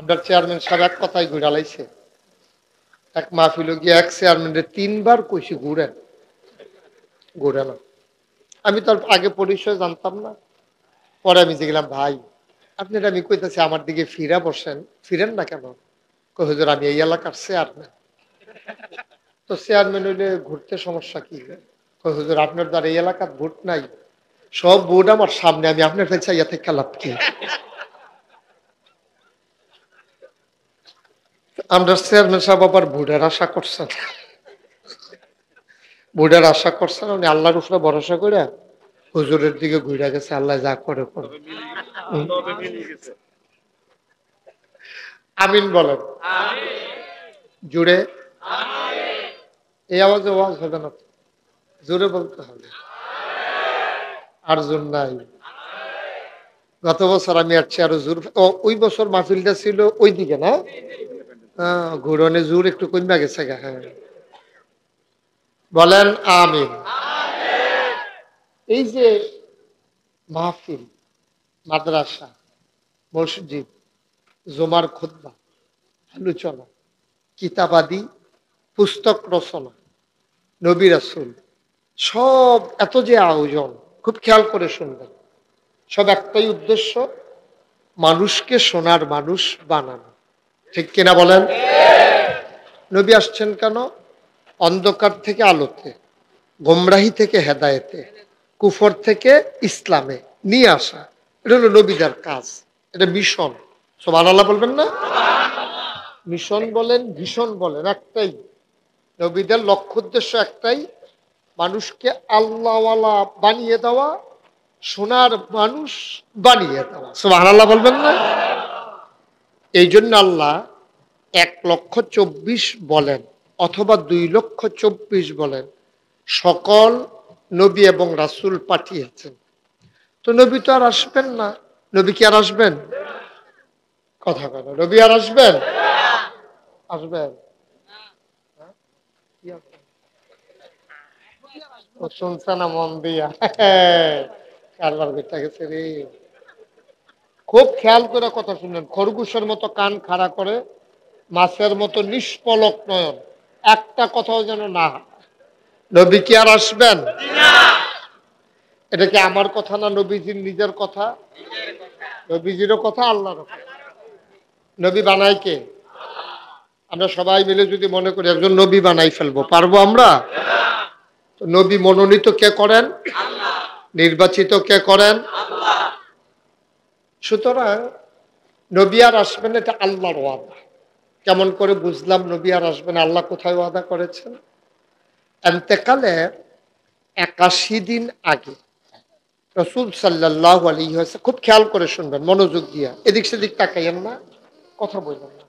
আপনার চেয়ারম্যান সাহেব এক কথাই ঘুরালাইছে এক মাহফিল গিয়ে এক চেয়ারম্যান তিনবার কইসি ঘুরেন ঘুরে না আমি তো আগে পরিচয় জানতাম না পরে আমি যে গেলাম ভাই আপনি আমি কইতেছি আমার দিকে ফিরা বসেন ফিরেন না কেন হুজুর আমি এই এলাকার চেয়ারম্যান তো চেয়ারম্যান হইলে ঘুরতে সমস্যা কি হুজুর আপনার দ্বারা এই এলাকার ভোট নাই সব বোর্ড আমার সামনে আমি আপনার কাছে ইয়াতে খেলাপ কি আমরা চেয়ারম্যান সাহেব আবার বুড়ার আশা করছেন বুড়ার আশা করছেন উনি আল্লাহর উপরে ভরসা করে হুজুরের দিকে ঘুরে গেছে আল্লাহ যা করে করে আমিন বলেন জুড়ে এই আওয়াজে ওয়াজ হবে না জুড়ে বলতে হবে আর নাই গত বছর আমি আর চেয়ারও জোর ওই বছর মাহফিলটা ছিল ওই দিকে না ঘুরনে জোর একটু কমে গেছে হ্যাঁ বলেন আমি এই যে মাহফিল মাদ্রাসা মসজিদ জোমার খুদ্া আলোচনা কিতাবাদি পুস্তক রচনা নবী আসুল সব এত যে আয়োজন খুব খেয়াল করে শুনবেন সব একটাই উদ্দেশ্য মানুষকে সোনার মানুষ বানানো ঠিক কিনা বলেন নবী আসছেন কেন অন্ধকার থেকে আলোতে গোমরাহি থেকে হেদায়েতে কুফর থেকে ইসলামে নিয়ে আসা এটা হলো নবীদের কাজ এটা মিশন সোমান আল্লাহ বলবেন না মিশন বলেন ভীষণ বলেন একটাই নবীদের লক্ষ্য উদ্দেশ্য একটাই মানুষকে আল্লাহওয়ালা বানিয়ে দেওয়া সোনার মানুষ বানিয়ে দেওয়া সোমান আল্লাহ বলবেন না এই জন্য আল্লাহ এক লক্ষ চব্বিশ বলেন অথবা দুই লক্ষ চব্বিশ বলেন সকল নবী এবং রাসুল পাঠিয়েছেন তো নবী তো আর আসবেন না নবী কি আর আসবেন কথা কথা নবী আর আসবেন আসবেন শুনছে না মন দিয়া হ্যাঁ, হ্যাঁ। কারবার বেটা গেছে রে খুব খেয়াল করে কথা শুনলেন খরগোশের মতো কান খাড়া করে মাছের মতো নিষ্পলক নয়ন একটা কথাও যেন না নবী কি আর আসবেন এটা কি আমার কথা না নবীজির নিজের কথা নবীজিরও কথা আল্লাহ নবী বানাই কে আমরা সবাই মিলে যদি মনে করি একজন নবী বানাই ফেলবো পারবো আমরা নবী মনোনীত কে করেন নির্বাচিত কে করেন সুতরাং নবিয়ার আসবেন এটা আল্লাহর ওয়াদা কেমন করে বুঝলাম নবিয়ার আসবেন আল্লাহ কোথায় ওয়াদা করেছেন এতেকালে একাশি দিন আগে রসুল সাল্লাহ আলী হয়েছে খুব খেয়াল করে শুনবেন মনোযোগ দিয়া এদিক সেদিক তাকাইয়েন না কথা বললেন না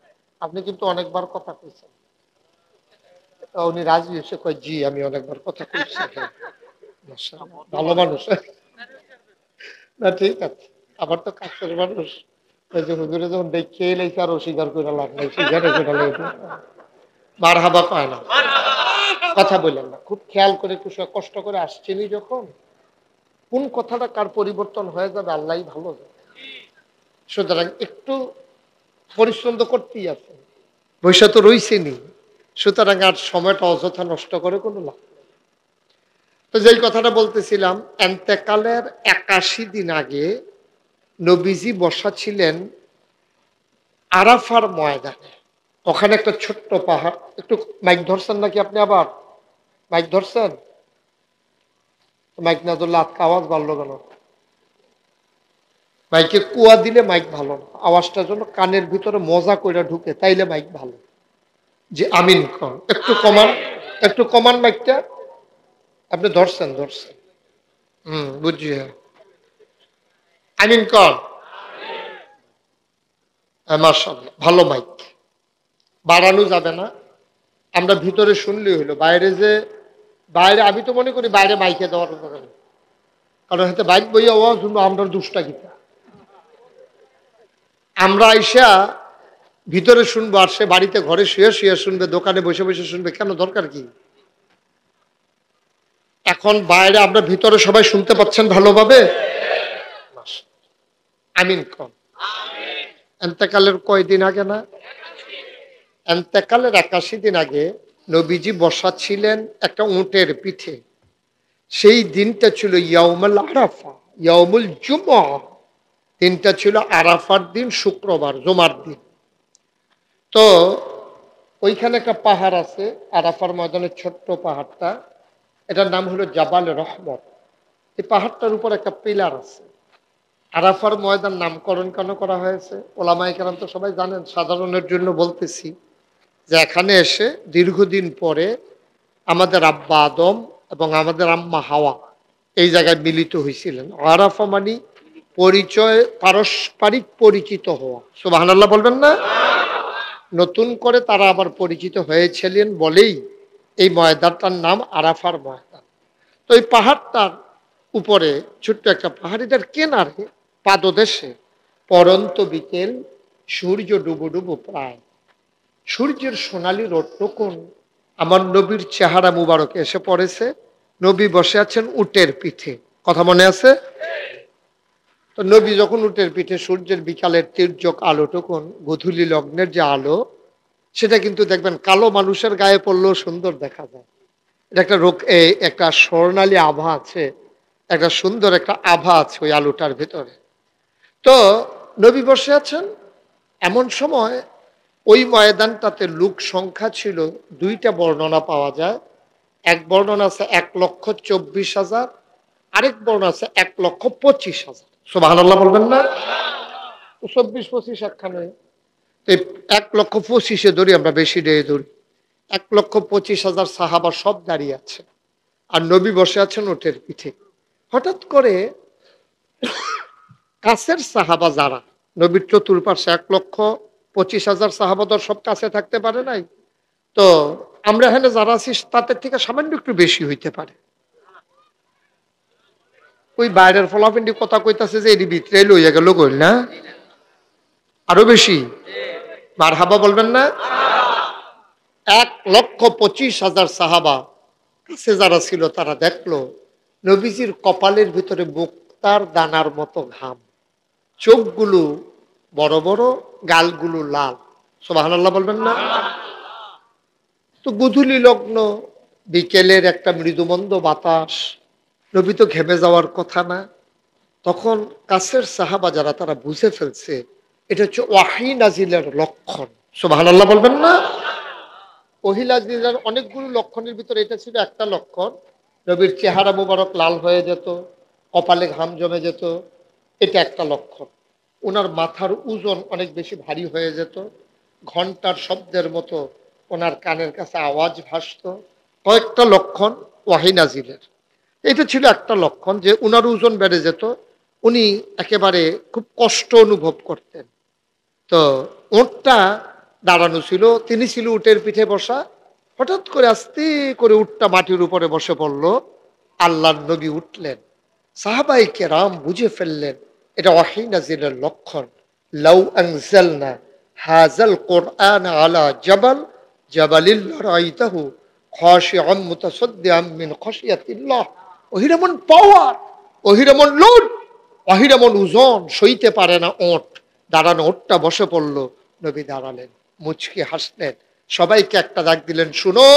আপনি কিন্তু অনেকবার কথা কইছেন উনি রাজি হয়েছে কয় জি আমি অনেকবার কথা কইছি ভালো মানুষ না ঠিক আছে আবার তো কাছের মানুষ ওই যে হুজুরে যখন দেখে এলাইছে আর অস্বীকার করে লাভ নাই সেখানে মার হাবা পায় না কথা বললাম না খুব খেয়াল করে একটু কষ্ট করে আসছেনি যখন কোন কথাটা কার পরিবর্তন হয়ে যাবে আল্লাহ ভালো সুতরাং একটু পরিশ্রম তো করতেই আছে পয়সা তো রইছেনি সুতরাং আর সময়টা অযথা নষ্ট করে কোনো লাভ তো যেই কথাটা বলতেছিলাম এন্তেকালের একাশি দিন আগে নবীজি বসা ছিলেন আরাফার ময়দানে ওখানে একটা ছোট্ট পাহাড় একটু মাইক ধরছেন নাকি আপনি আবার মাইক ধরছেন মাইক না ধরলে আজকে আওয়াজ বাড়লো কেন মাইকে কুয়া দিলে মাইক ভালো না আওয়াজটা জন্য কানের ভিতরে মজা কইরা ঢুকে তাইলে মাইক ভালো যে আমিন কন একটু কমান একটু কমান মাইকটা আপনি ধরছেন ধরছেন হুম বুঝছি হ্যাঁ আমিন কর মার্শাল্লাহ ভালো মাইক বাড়ানো যাবে না আমরা ভিতরে শুনলেই হলো বাইরে যে বাইরে আমি তো মনে করি বাইরে মাইকে দেওয়ার দরকার কারণ হাতে বাইক বইয়া হওয়ার জন্য আমরা দুষ্টা গীতা আমরা আইসা ভিতরে শুনবো আর সে বাড়িতে ঘরে শুয়ে শুয়ে শুনবে দোকানে বসে বসে শুনবে কেন দরকার কি এখন বাইরে আমরা ভিতরে সবাই শুনতে পাচ্ছেন ভালোভাবে আমিন কন এন্তেকালের কয়দিন আগে না এতেকালের একাশি দিন আগে নবীজি বসা ছিলেন একটা উঁটের পিঠে সেই দিনটা ছিল ইয়ামুল আরাফা ইয়ামুল জুমা দিনটা ছিল আরাফার দিন শুক্রবার জুমার দিন তো ওইখানে একটা পাহাড় আছে আরাফার ময়দানের ছোট্ট পাহাড়টা এটার নাম হলো জাবাল রহমত এই পাহাড়টার উপর একটা পিলার আছে আরাফার ময়দান নামকরণ কেন করা হয়েছে ওলামাই কেরাম তো সবাই জানেন সাধারণের জন্য বলতেছি যে এখানে এসে দীর্ঘদিন পরে আমাদের আব্বা আদম এবং আমাদের আম্মা হাওয়া এই জায়গায় মিলিত হয়েছিলেন আরাফা মানি পরিচয় পারস্পরিক পরিচিত হওয়া সুবাহান্লাহ বলবেন না নতুন করে তারা আবার পরিচিত হয়েছিলেন বলেই এই ময়দানটার নাম আরাফার ময়দান তো এই পাহাড়টার উপরে ছোট্ট একটা পাহাড়িটার কেনারে পাদদেশে পরন্ত বিকেল সূর্য ডুবু ডুবু প্রায় সূর্যের সোনালি রোটকোন আমার নবীর চেহারা মুবারক এসে পড়েছে নবী বসে আছেন উটের পিঠে কথা মনে আছে তো নবী যখন উটের পিঠে সূর্যের বিকালের তীর্যক আলোটুকুন গধুলি লগ্নের যে আলো সেটা কিন্তু দেখবেন কালো মানুষের গায়ে পড়লেও সুন্দর দেখা যায় এটা একটা রোগ একটা স্বর্ণালী আভা আছে একটা সুন্দর একটা আভা আছে ওই আলোটার ভেতরে তো নবী বসে আছেন এমন সময় ওই ময়দানটাতে লোক সংখ্যা ছিল দুইটা বর্ণনা পাওয়া যায় এক বর্ণনা আছে এক লক্ষ চব্বিশ হাজার আরেক বর্ণনা আছে এক লক্ষ পঁচিশ হাজার সোভান বলবেন না চব্বিশ পঁচিশ একখানে এক লক্ষ পঁচিশে ধরি আমরা বেশি ডেয়ে ধরি এক লক্ষ পঁচিশ হাজার সাহাবা সব দাঁড়িয়ে আছে আর নবী বসে আছেন ওঠের পিঠে হঠাৎ করে কাছের সাহাবা যারা নবীর চতুর্পাশে এক লক্ষ পঁচিশ হাজার সাহাবাদর সব কাছে থাকতে পারে নাই তো আমরা এখানে যারা আছি তাদের থেকে সামান্য একটু বেশি হইতে পারে ওই বাইরের ফলাফিন্ডি কথা কইতাছে যে এর ভিতরে লইয়া গেল কইল না আরো বেশি মার হাবা বলবেন না এক লক্ষ পঁচিশ হাজার সাহাবা কাছে যারা ছিল তারা দেখলো নবীজির কপালের ভিতরে মুক্তার দানার মতো ঘাম চোখগুলো বড় বড় গালগুলো লাল আল্লাহ বলবেন না তো গুধুলি লগ্ন বিকেলের একটা মৃদুমন্দ বাতাস নবী তো ঘেমে যাওয়ার কথা না তখন কাছের সাহাবা যারা তারা বুঝে ফেলছে এটা হচ্ছে ওয়াহি নাজিলের লক্ষণ আল্লাহ বলবেন না ওহি নাজিলের অনেকগুলো লক্ষণের ভিতরে এটা ছিল একটা লক্ষণ নবীর চেহারা মোবারক লাল হয়ে যেত কপালে ঘাম জমে যেত এটা একটা লক্ষণ ওনার মাথার ওজন অনেক বেশি ভারী হয়ে যেত ঘন্টার শব্দের মতো ওনার কানের কাছে আওয়াজ ভাসত কয়েকটা লক্ষণ ওয়াহিনাজিলের এটা ছিল একটা লক্ষণ যে ওনার ওজন বেড়ে যেত উনি একেবারে খুব কষ্ট অনুভব করতেন তো ওঁটটা দাঁড়ানো ছিল তিনি ছিল উটের পিঠে বসা হঠাৎ করে আস্তে করে উটটা মাটির উপরে বসে পড়ল আল্লাহ নবী উঠলেন সাহাবাই কেরাম বুঝে ফেললেন এটা ওয়াহি নাজিলের লক্ষণ লাউ আংজালনা হাজাল কোরআন আলা জবাল পাওয়ার সইতে পারে না ওট দাঁড়ানো ওটটা বসে পড়ল নবী দাঁড়ালেন মুচকি হাসলেন সবাইকে একটা ডাক দিলেন শুনো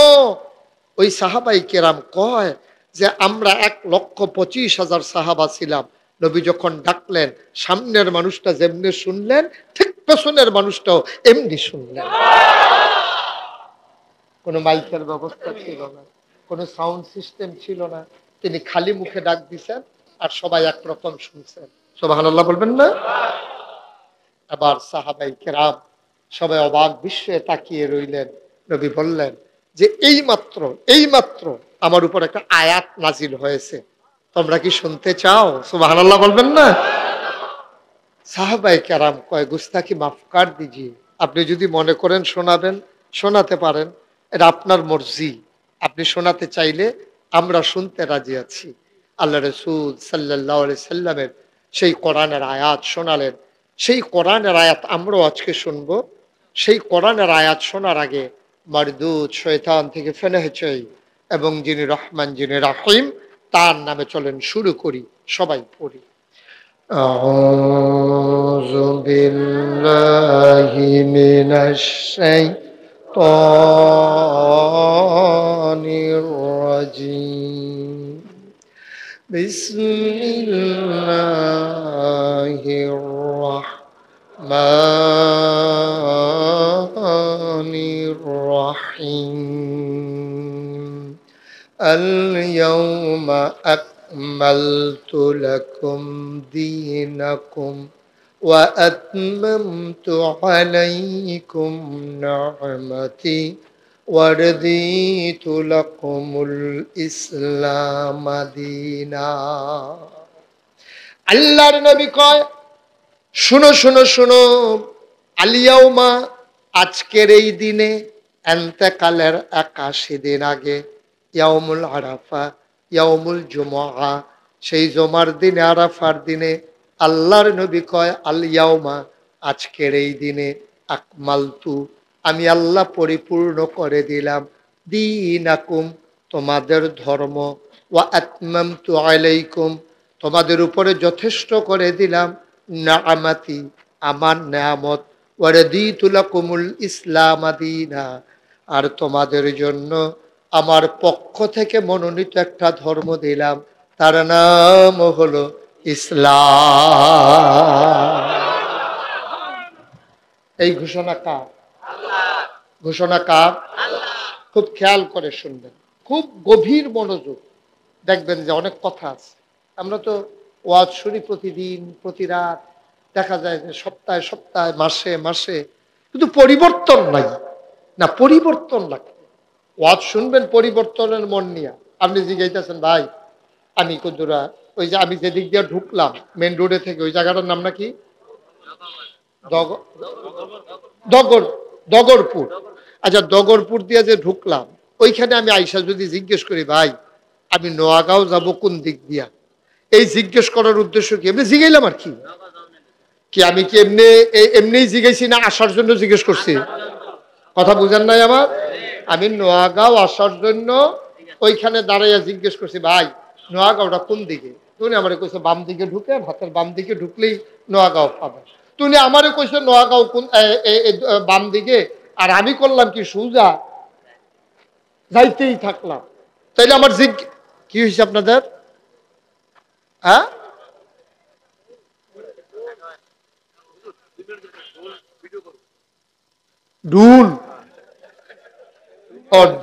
ওই সাহাবাই কেরাম কয় যে আমরা এক লক্ষ পঁচিশ হাজার সাহাবা ছিলাম নবী যখন ডাকলেন সামনের মানুষটা যেমনি শুনলেন ঠিক পেছনের মানুষটাও এমনি শুনলেন কোনো মাইকের ব্যবস্থা ছিল না কোনো সাউন্ড সিস্টেম ছিল না তিনি খালি মুখে ডাক দিছেন আর সবাই একরকম শুনছেন সোবাহান্লাহ বলবেন না আবার সাহাবাই কেরাম সবাই অবাক বিশ্বে তাকিয়ে রইলেন নবী বললেন যে এই মাত্র এই মাত্র আমার উপর একটা আয়াত নাজিল হয়েছে তোমরা কি শুনতে চাও সুবাহ বলবেন না সাহাবাই কেরাম কয় গুস্তাকি কার দিজিয়ে আপনি যদি মনে করেন শোনাবেন শোনাতে পারেন এটা আপনার মর্জি আপনি শোনাতে চাইলে আমরা শুনতে রাজি আছি আল্লাহ রসুল সাল্লাহ সাল্লামের সেই কোরআনের আয়াত শোনালেন সেই কোরআনের আয়াত আমরাও আজকে শুনব সেই কোরআনের আয়াত শোনার আগে মারদুদ শৈতান থেকে ফেনে হয়েছে এবং যিনি রহমান যিনি রাহিম তার নামে চলেন শুরু করি সবাই পড়ি বিস্ম أكملت لكم دينكم وأتممت عليكم نعمتي ورديت لكم الإسلام دينا আল্লাহর নবী কয় শুনো শুনো শুনো আলিয়াউমা আজকের এই দিনে এন্তেকালের একাশি দিন আগে ইয়ামুল আরাফা ইয়ামুল জুমা সেই জমার দিনে আরাফার দিনে আল্লাহর নবী কয় আলিয়াউমা আজকের এই দিনে আকমালতু আমি আল্লাহ পরিপূর্ণ করে দিলাম দিন আকুম তোমাদের ধর্ম ও আত্মাম তু আলাইকুম তোমাদের উপরে যথেষ্ট করে দিলাম না আমাতি আমার নামত দি তুলা কুমুল ইসলাম আদিনা আর তোমাদের জন্য আমার পক্ষ থেকে মনোনীত একটা ধর্ম দিলাম তার নাম হলো ইসলাম এই ঘোষণা কার ঘোষণা কার খুব খেয়াল করে শুনবেন খুব গভীর মনোযোগ দেখবেন যে অনেক কথা আছে আমরা তো ওয়াজ শুনি প্রতিদিন প্রতি রাত দেখা যায় যে সপ্তাহে সপ্তাহে মাসে মাসে কিন্তু পরিবর্তন নাই না পরিবর্তন লাগবে ওয়াজ শুনবেন পরিবর্তনের মন নিয়ে আপনি জিজ্ঞাসা ভাই আমি কুদুরা ওই যে আমি যেদিক দিয়ে ঢুকলাম মেন রোডে থেকে ওই জায়গাটার নাম নাকি দগর দগরপুর আচ্ছা দগরপুর দিয়ে যে ঢুকলাম ওইখানে আমি আইসা যদি জিজ্ঞেস করি ভাই আমি নোয়াগাঁও যাব কোন দিক দিয়া এই জিজ্ঞেস করার উদ্দেশ্য কি এমনি জিগাইলাম আর কি কি আমি কি এমনি এমনি জিগাইছি না আসার জন্য জিজ্ঞেস করছি কথা বুঝেন নাই আমার আমি নোয়াগাঁও আসার জন্য ওইখানে দাঁড়াইয়া জিজ্ঞেস করছি ভাই নোয়াগাঁওটা কোন দিকে তুমি আমার কইস বাম দিকে ঢুকে ভাতের বাম দিকে ঢুকলেই নোয়াগাঁও পাবে তুমি আমারে কইস নোয়াগাঁও কোন বাম দিকে আর আমি করলাম কি সুজা যাইতেই থাকলাম তাইলে আমার জিজ্ঞ কি হয়েছে আপনাদের হ্যাঁ ডুল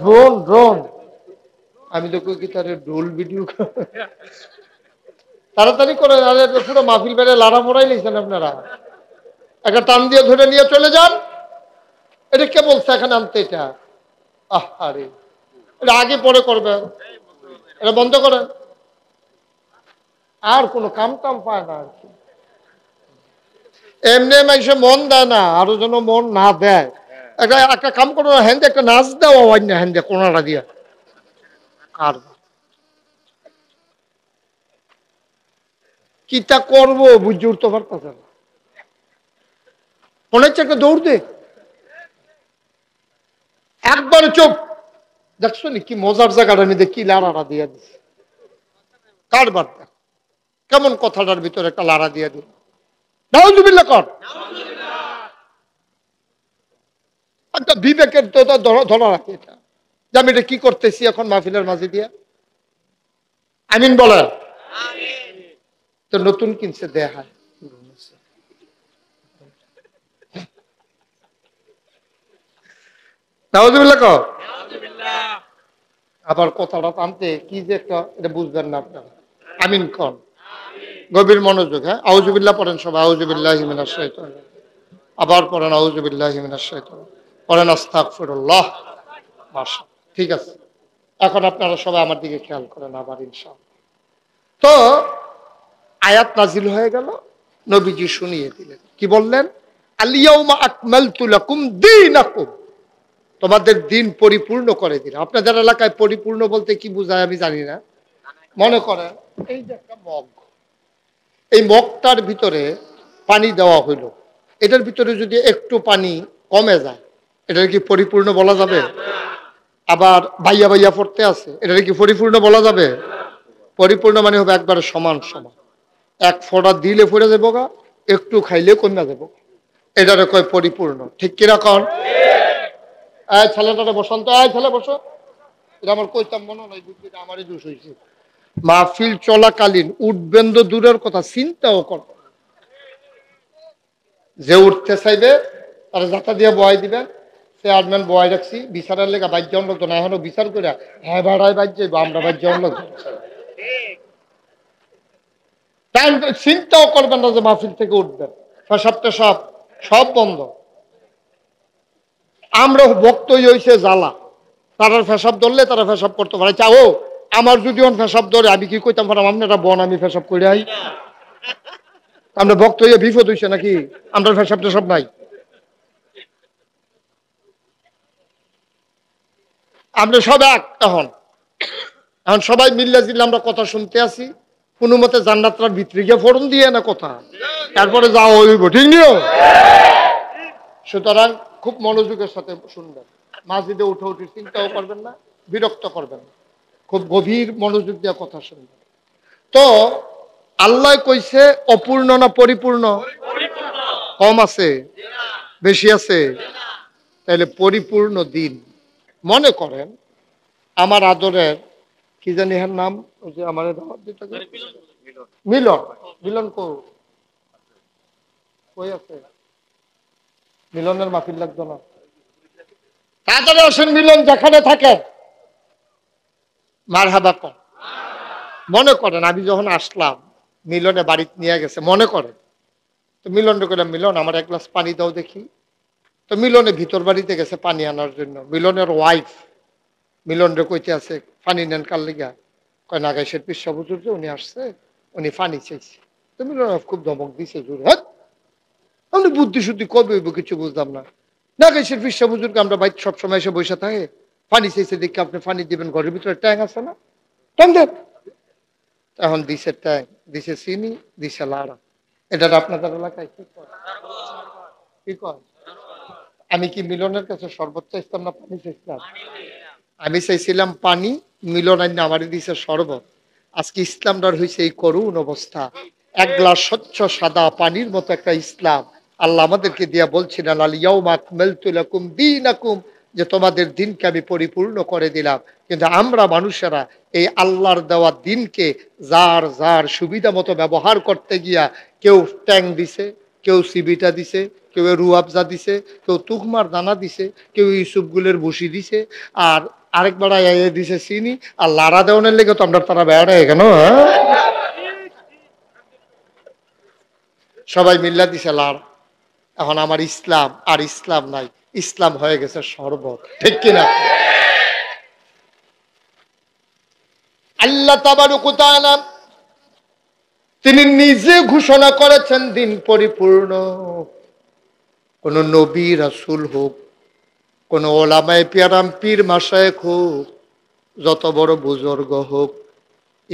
ড্রোন ড্রোন আমি তো কি তার ঢোল ভিডিও তাড়াতাড়ি করে পুরো মাহফিল বেড়ে লাড়া মরাই নিয়েছেন আপনারা একটা টান দিয়ে ধরে নিয়ে চলে যান এটা কে বলছে এখানে আনতে এটা আহ আরে এটা আগে পরে করবেন এটা বন্ধ করেন আর কোনো কাম টাম পায় না আর কি এমনি মানুষে মন দেয় না আরো যেন মন না দেয় একটা একটা কাম করো হ্যান্ডে একটা নাচ দেওয়া হয় না হ্যান্ডে কোনাটা দিয়ে চারবার কিতা করবো বুঝে তোমার পারতেছে না মনে হচ্ছে দৌড় দে একবার চোখ দেখছো নি কি মজার জায়গাটা নিতে কি লাড়াটা দিয়ে দিছি কারবার দেখ কেমন কথাটার ভিতরে একটা লাড়া দিয়ে দিল নাহজুবিল্লা কর একটা বিবেকের তো ধরা রাখে এটা যে আমি এটা কি করতেছি এখন মাহফিলের মাঝে দিয়া আমিন বলার তো নতুন কিনছে দেহা আবার কথাটা টানতে কি যে একটা এটা বুঝবেন না আপনারা আমিন কন গভীর মনোযোগ হ্যাঁ আউজুবিল্লা পড়েন সব আউজুবিল্লাহ সহিত আবার পড়েন আউজুবিল্লাহ হিমিনাশ পড়েন আস্তাক ফিরুল্লাহ বাসা ঠিক আছে এখন আপনারা সবাই আমার দিকে খেয়াল করেন আবার ইনশাল তো আয়াত নাজিল হয়ে গেল নবীজি শুনিয়ে দিলেন কি বললেন তোমাদের দিন পরিপূর্ণ করে দিল আপনাদের এলাকায় পরিপূর্ণ বলতে কি বুঝায় আমি জানি না মনে করেন এই যে একটা মগ এই মগটার ভিতরে পানি দেওয়া হইল এটার ভিতরে যদি একটু পানি কমে যায় এটা কি পরিপূর্ণ বলা যাবে আবার ভাইয়া ভাইয়া পড়তে আছে এটা কি পরিপূর্ণ বলা যাবে পরিপূর্ণ মানে হবে একবারে সমান সমান এক ফোঁটা দিলে পড়ে যাবো গা একটু খাইলে কমিয়া যাবো এটারে কয় পরিপূর্ণ ঠিক কিরকম এই ছেলেটারে বসন্ত আয় ছেলে বসো এটা আমার কইতাম মনে নয় বুঝলি আমারই দোষ হয়েছে মাহফিল চলাকালীন উঠবেন তো দূরের কথা চিন্তাও কর যে উঠতে চাইবে তারা যাতা দিয়ে বয় দিবেন চেয়ারম্যান বয় রাখছি বিচারের লেগে বাজ্য অনলোক তো না বিচার করে হ্যাঁ ভাড়ায় বাজ্য আমরা বাজ্য অনলোক চিন্তাও করবেন না যে মাহফিল থেকে উঠবেন সবটা সব সব বন্ধ আমরা বক্তই হয়েছে জ্বালা তারা ফেসাব ধরলে তারা ফেসাব করতে পারে চাও আচ্ছা, আমার যদি অন ফেসাব ধরে আমি কি কইতাম পারাম আপনারা বন আমি ফেসাব করে আই আমরা বক্ত হয়ে বিপদ হয়েছে নাকি আমরা ফেসাব সব নাই আমরা সব এক এখন এখন সবাই মিল্লা জিল্লা আমরা কথা শুনতে আছি কোনো মতে জান্নাতরার ভিতরে গিয়ে ফোরন দিয়ে না কথা তারপরে যাওয়া হইব ঠিক নিও সুতরাং খুব মনোযোগের সাথে শুনবেন মাঝিদে উঠে উঠে চিন্তাও করবেন না বিরক্ত করবেন না খুব গভীর মনোযোগ দিয়ে কথা শুনবেন তো আল্লাহ কইছে অপূর্ণ না পরিপূর্ণ কম আছে বেশি আছে তাহলে পরিপূর্ণ দিন মনে করেন আমার আদরের কি জানি এর নাম ওই যে আমার মিলন মিলন কৌ কই আছে মিলনের মাফিল লাগতো না তাড়াতাড়ি আসেন মিলন যেখানে থাকে মার হাবাক মনে করেন আমি যখন আসলাম মিলনে বাড়িতে নিয়ে গেছে মনে করেন তো মিলনটা করলাম মিলন আমার এক গ্লাস পানি দাও দেখি তো মিলনে ভিতর বাড়িতে গেছে পানি আনার জন্য মিলনের ওয়াইফ মিলনরে কইতে আছে পানি নেন কার লিগা কয় নাগেশের পিসা বুঝুর যে উনি আসছে উনি পানি চাইছে তো মিলন খুব ধমক দিছে জোর হ্যাঁ আমি বুদ্ধি শুদ্ধি কবে কিছু বুঝলাম না নাগেশের পিসা বুজুরকে আমরা বাইক সবসময় এসে বসে থাকে পানি চাইছে দেখে আপনি পানি দিবেন ঘরের ভিতরে ট্যাং আছে না ট্যাং দেন এখন দিছে ট্যাং দিছে চিনি দিছে লাড়া এটা আপনাদের এলাকায় কি কয় কি কয় আমি কি মিলনের কাছে শরবত চাইছিলাম না পানি চাইছিলাম আমি চাইছিলাম পানি মিলন আইন আমার দিছে শরবত আজকে ইসলামটার হয়েছে এই করুণ অবস্থা এক গ্লাস স্বচ্ছ সাদা পানির মতো একটা ইসলাম আল্লাহ আমাদেরকে দিয়া বলছিলেন আলিয়াউমাকুম দিন আকুম যে তোমাদের দিনকে আমি পরিপূর্ণ করে দিলাম কিন্তু আমরা মানুষেরা এই আল্লাহর দেওয়া দিনকে যার যার সুবিধা মতো ব্যবহার করতে গিয়া কেউ ট্যাং দিছে কেউ সিবিটা দিছে কেউ রু আফজা দিছে কেউ তুকমার দানা দিছে কেউ ইউসুফগুলের ভুসি দিছে আর আরেক বেড়া এ দিছে চিনি আর লাড়া দেওয়ানের লেগে তো আমরা তারা বেড়া কেন হ্যাঁ? সবাই মিল্লা দিছে লাড় এখন আমার ইসলাম আর ইসলাম নাই ইসলাম হয়ে গেছে শরবত ঠিক কিনা আল্লাহ তিনি নিজে ঘোষণা করেছেন দিন পরিপূর্ণ কোনো নবী রাসুল হোক কোনো ওলামায় পিয়ারাম পীর মাসায়ক হোক যত বড় বুজর্গ হোক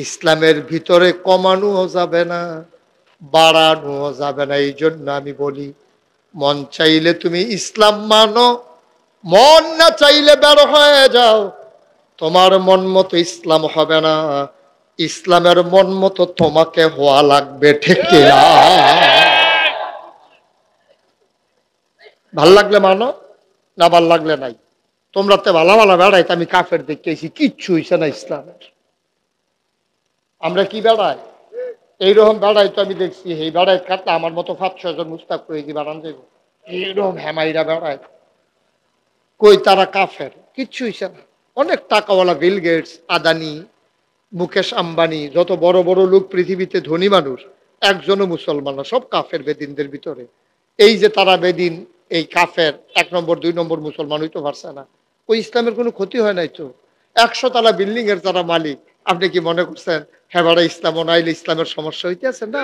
ইসলামের ভিতরে কমানো যাবে না বাড়ানো যাবে না এই জন্য আমি বলি মন চাইলে তুমি ইসলাম মানো মন না চাইলে বের হয়ে যাও তোমার মন মতো ইসলাম হবে না ইসলামের মন মতো তোমাকে হওয়া লাগবে ঠেকে না ভাল লাগলে মানো না ভাল লাগলে নাই তোমরা তো ভালো ভালো বেড়াইতে আমি কাফের দেখতেছি কিচ্ছু হয়েছে না ইসলামের আমরা কি বেড়াই এইরকম বেড়াই তো আমি দেখছি এই বেড়াই কাটলে আমার মতো পাঁচ ছজন মুস্তাক করে দি বানান যাইব এইরকম হেমাইরা বেড়ায় কই তারা কাফের কিচ্ছু হয়েছে না অনেক টাকাওয়ালা বিল গেটস আদানি মুকেশ আম্বানি যত বড় বড় লোক পৃথিবীতে ধনী মানুষ একজনও মুসলমান না সব কাফের বেদিনদের ভিতরে এই যে তারা বেদিন এই কাফের এক নম্বর দুই নম্বর মুসলমান হইতে পারছে না ওই ইসলামের কোনো ক্ষতি হয় নাই তো একশো তালা বিল্ডিং এর যারা মালিক আপনি কি মনে করছেন হেবাড়া হ্যাঁ ইসলাম অনাইলে ইসলামের সমস্যা হইতে আছে না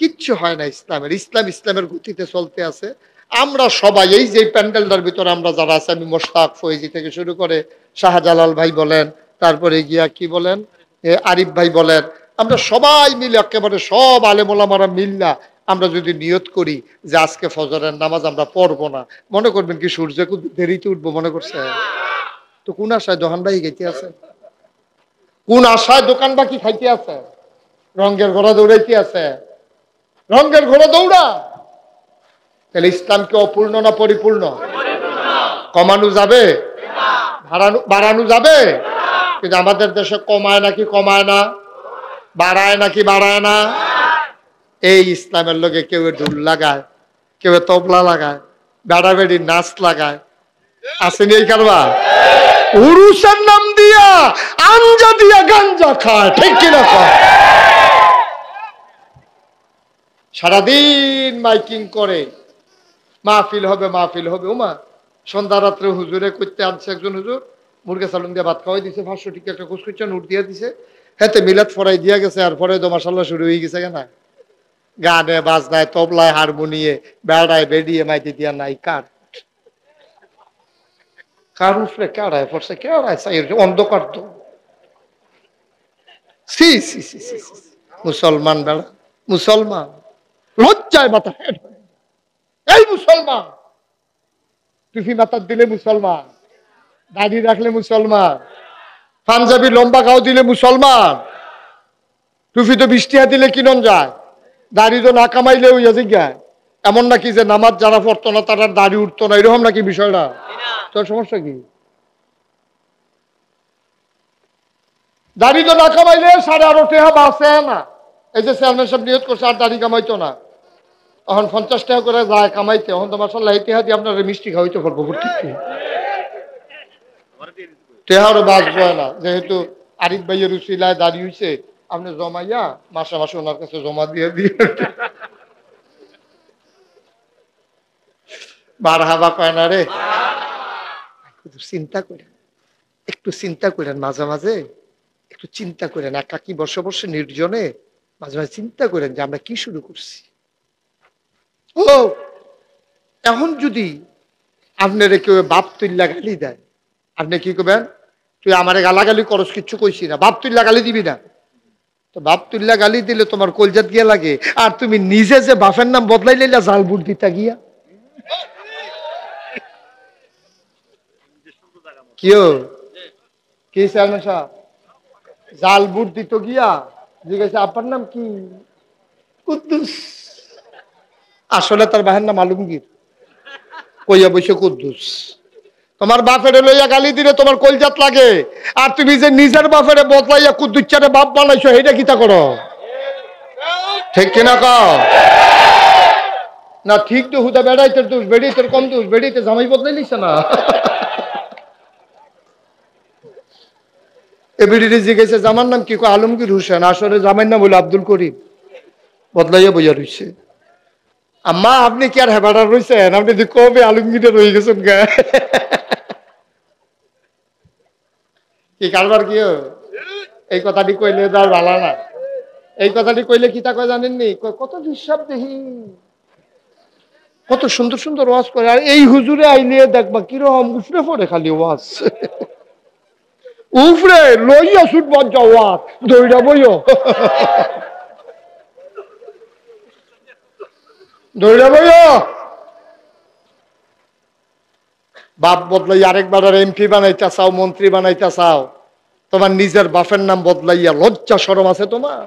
কিচ্ছু হয় না ইসলামের ইসলাম ইসলামের গতিতে চলতে আছে আমরা সবাই এই যে প্যান্ডেলটার ভিতরে আমরা যারা আছে আমি মোস্তাক ফয়েজি থেকে শুরু করে শাহজালাল ভাই বলেন তারপরে গিয়া কি বলেন আরিফ ভাই বলেন আমরা সবাই মিলে একেবারে সব আলেমোলামারা মিল্লা আমরা যদি নিয়ত করি যে আজকে ফজরের নামাজ আমরা পড়ব না মনে করবেন কি সূর্য দেরিতে উঠবো মনে করছে তো কোন আশায় দোকান দোকানবাহী খাইতে আছে কোন আশায় দোকান বাকি খাইতে আছে রঙ্গের ঘোড়া দৌড়াইতে আছে রঙ্গের ঘোড়া দৌড়া তাহলে ইসলাম কি অপূর্ণ না পরিপূর্ণ কমানো যাবে বাড়ানো যাবে কিন্তু আমাদের দেশে কমায় নাকি কমায় না বাড়ায় নাকি বাড়ায় না এই ইসলামের লোকে কেউ ঢুল লাগায় কেউ তবলা লাগায় বেড়াবেড়ি নাচ লাগায় আসেনি এই কারবার পুরুষের নাম দিয়া আঞ্জা দিয়া গাঞ্জা খায় ঠিক কিনা সারাদিন মাইকিং করে মাহফিল হবে মাহফিল হবে উমা সন্ধ্যা রাত্রে হুজুরে করতে আনছে একজন হুজুর মুরগা সালুন দিয়ে ভাত খাওয়াই দিছে পাঁচশো টিকা একটা কুচকুচা নোট দিয়ে দিছে হ্যাঁ মিলাত ফরাই দিয়া গেছে আর পরে তো মাসাল্লাহ শুরু হয়ে গেছে কেনা গানে বাজনায় তবলায় হারমোনিয়ে বেড়ায় বেড়িয়ে মাইতে দিয়া নাই কার মাথা এই টুফি দিলে দাড়ি রাখলে মুসলমান পাঞ্জাবি লম্বা গাও দিলে মুসলমান টুফি তো বৃষ্টি দিলে কিনন যায় দাড়ি তো না কামাইলে হইয়া জিজ্ঞায় এমন নাকি যে নামাজ যারা পড়তো না তারা দাড়ি উঠতো না এরকম নাকি বিষয়টা তোর সমস্যা কি দাড়ি তো না কামাইলে সাড়ে আরো টেহা বাঁচে না এই যে চেয়ারম্যান সব নিয়োগ করছে আর দাড়ি কামাইতো না এখন পঞ্চাশ টাকা করে যায় কামাইতে এখন তো মাসাল্লাহ টেহা দিয়ে আপনার মিষ্টি খাওয়াইতে পারবো ভর্তি টেহারও বাঁচবে না যেহেতু আরিফ ভাইয়ের উচিলায় দাঁড়িয়ে আপনি জমাইয়া মাসে মাসে ওনার কাছে জমা দিয়ে দিয়ে বার হাবা কয় না রে চিন্তা করে একটু চিন্তা করেন মাঝে মাঝে একটু চিন্তা করেন একা কি বসে নির্জনে মাঝে মাঝে চিন্তা করেন যে আমরা কি শুরু করছি ও এখন যদি আপনারে কেউ বাপ তুল্লা গালি দেয় আপনি কি করবেন তুই আমার গালাগালি করস কিছু কইছি না বাপ তুল্লা গালি দিবি না তো বাপ তুল্লা গালি দিলে তোমার কলজাত গিয়া লাগে আর তুমি নিজে যে বাপের নাম বদলাই লাইলা জাল বুট দিতা গিয়া কি জাল বুট দিত গিয়া জিজ্ঞাসা আপনার নাম কি কুদ্দুস আসলে তার বাহের নাম আলমগীর কইয়া বসে কুদ্দুস তোমার বাপেরে লইয়া গালি দিলে তোমার কলজাত লাগে আর তুমি যে নিজের বাপেরে বদলাইয়া কুদ্দুচ্চারে বাপ বানাইছো এটা কিতা করো ঠিক কিনা ক না ঠিক তো হুদা বেড়াইতে দোষ বেড়িতে কম দোষ বেড়িতে জামাই বদলাই লিছে না এবিডিটি জিজ্ঞেসে জামার নাম কি আলমগীর হোসেন আসলে জামাইর নাম হলো আব্দুল করিম বদলাইয়া বইয়া রয়েছে আম্মা আপনি কি আর হেবাটার রয়েছেন আপনি কবে আলমগীরে রয়ে গেছেন গা কি কারবার কি এই কথাটি কইলে তো আর ভালো না এই কথাটি কইলে কি তা কয় জানেননি কত বিশ্বাস দেহি কত সুন্দর সুন্দর ওয়াজ করে আর এই হুজুরে আইলে দেখবা কিরকম উফরে পড়ে খালি ওয়াজ উফরে লইয়া সুট ছুটব ওয়াজ দৌড়া বইও দৌড়া বইও বাপ বদলাই আরেকবার আর এমপি বানাইতে চাও মন্ত্রী বানাইতে চাও তোমার নিজের বাপের নাম বদলাইয়া লজ্জা সরম আছে তোমার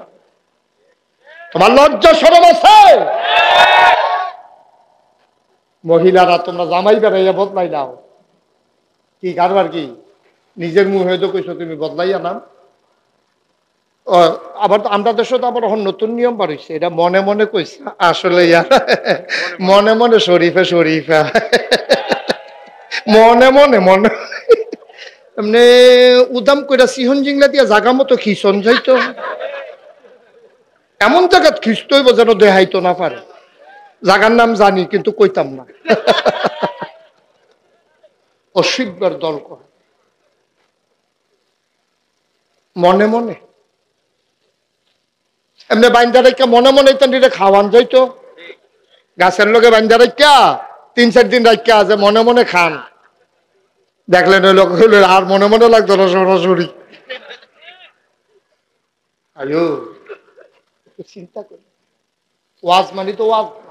তোমার লজ্জা সরম আছে মহিলারা তোমরা জামাই বেড়াইয়া বদলাই নাও কি কারবার কি নিজের মুখে তো কইছো তুমি বদলাইয়া নাম আবার আমরা দেশে তো আবার নতুন নিয়ম বাড়িছে এটা মনে মনে কইছে আসলে মনে মনে শরীফে শরীফা মনে মনে মনে এমনি উদাম কইরা সিহন জিংলা দিয়া জাগা মতো খিসন যাইতো এমন জায়গাত খিস্তইব যেন দেহাইতো না পারে জাগার নাম জানি কিন্তু কইতাম না অসিবার দল করে মনে মনে এমনি বাইন্দারাইকা মনে মনে এটা খাওয়ান যাইতো গাছের লোকে বাইন্দারাইকা তিন চার দিন রাখিয়া আছে মনে মনে খান দেখলেন ওই লোক আর মনে মনে লাগতো না সরাসরি চিন্তা করি ওয়াজ মানে তো ওয়াজ